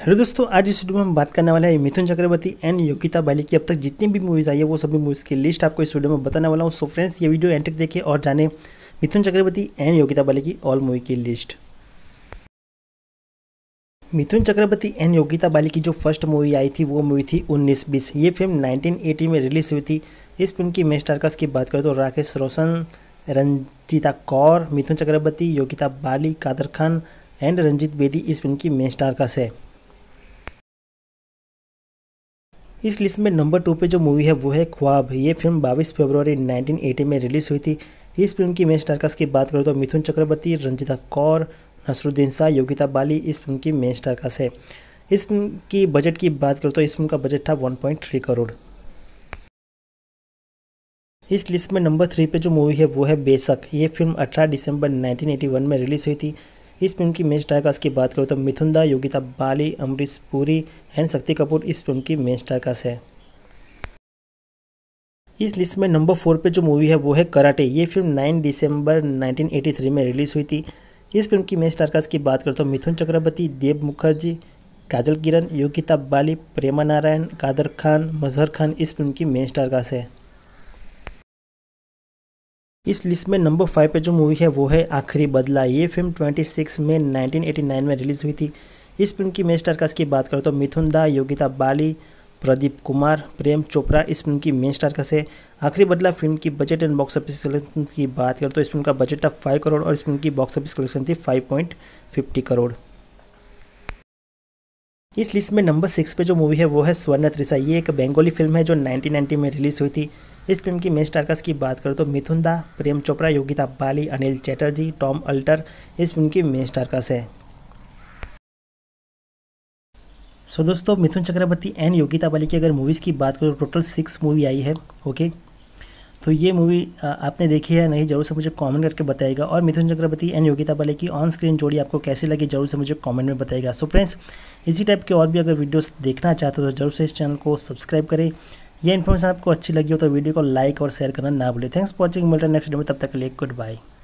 Hello दोस्तों आज इस वीडियो में हम बात करने वाले हैं मिथुन चक्रवर्ती एंड योगिता बाली की अब तक जितनी भी मूवीज़ आई है वो सभी मूवीज़ की लिस्ट आपको इस वीडियो में बताने वाला हूँ सो फ्रेंड्स ये वीडियो एंड देखें और जाने मिथुन चक्रवर्ती एंड योगिता बाली की ऑल मूवी की लिस्ट मिथुन चक्रवर्ती एंड योगिता बाली की जो फर्स्ट मूवी आई थी वो मूवी थी उन्नीस बीस ये फिल्म नाइनटीन में रिलीज़ हुई थी इस फिल्म की मेन स्टारकास्ट की बात करें तो राकेश रोशन रंजिता कौर मिथुन चक्रवर्ती योगिता बाली कादर खान एंड रंजीत बेदी इस फिल्म की मेन स्टारकास्ट है इस लिस्ट में नंबर टू पे जो मूवी है वो है ख्वाब ये फिल्म 22 फरवरी 1980 में रिलीज़ हुई थी इस फिल्म की मेन स्टारकास्ट की बात करें तो मिथुन चक्रवर्ती रंजिता कौर नसरुद्दीन शाह योगिता बाली इस फिल्म की मेन स्टारकास्ट है इस फिल्म की बजट की बात करें तो इस फिल्म का बजट था वन करोड़ इस लिस्ट में नंबर थ्री पे जो मूवी है वो है बेशक ये फिल्म 18 दिसंबर 1981 में रिलीज़ हुई थी इस फिल्म की मेन स्टार कास्ट की बात करूँ तो मिथुन दा योगिता बाली अमरीश पुरी एंड शक्ति कपूर इस फिल्म की मेन स्टार कास्ट है इस लिस्ट में नंबर फोर पे जो मूवी है वो है कराटे ये फिल्म 9 दिसंबर 1983 में रिलीज़ हुई थी इस फिल्म की मेन स्टारकास्ट की बात करें तो मिथुन चक्रवर्ती देव मुखर्जी काजल किरण योगिता बाली प्रेमा नारायण कादर खान मजहर खान इस फिल्म की मेन स्टारकास्ट है इस लिस्ट में नंबर फाइव पे जो मूवी है वो है आखिरी बदला ये फिल्म 26 में 1989 में रिलीज़ हुई थी इस फिल्म की मेन स्टारकास्ट की बात करें तो मिथुन दा योगिता बाली प्रदीप कुमार प्रेम चोपड़ा इस फिल्म की मेन स्टारकास्ट है आखिरी बदला फिल्म की budget and box office collection की बात करें तो इस फिल्म का बजट था फाइव करोड़ और इस फिल्म की बॉक्स ऑफिस कलेक्शन थी फाइव पॉइंट फिफ्टी करोड़ इस लिस्ट में नंबर सिक्स पे जो मूवी है वो है स्वर्ण त्रिसा ये एक बंगाली फिल्म है जो 1990 में रिलीज़ हुई थी इस फिल्म की मेन स्टारकास्ट की बात करें तो मिथुन दा प्रेम चोपड़ा योगिता बाली अनिल चैटर्जी टॉम अल्टर इस फिल्म की मेन स्टारकास्ट है सो दोस्तों मिथुन चक्रवर्ती एंड योगिता बाली की अगर मूवीज़ की बात करें तो टोटल सिक्स मूवी आई है ओके okay? तो ये मूवी आपने देखी है नहीं जरूर से मुझे कमेंट करके बताएगा और मिथुन चक्रवर्ती एंड योगिता पाले की ऑन स्क्रीन जोड़ी आपको कैसी लगी जरूर से मुझे कमेंट में बताएगा सो फ्रेंड्स इसी टाइप के और भी अगर वीडियोस देखना चाहते हो तो जरूर से इस चैनल को सब्सक्राइब करें यह इन्फॉर्मेशन आपको अच्छी लगी हो तो वीडियो को लाइक और शेयर करना ना भूलें थैंक्स फॉर वॉचिंग मिलता नेक्स्ट डे में तब तक के लिए गुड बाय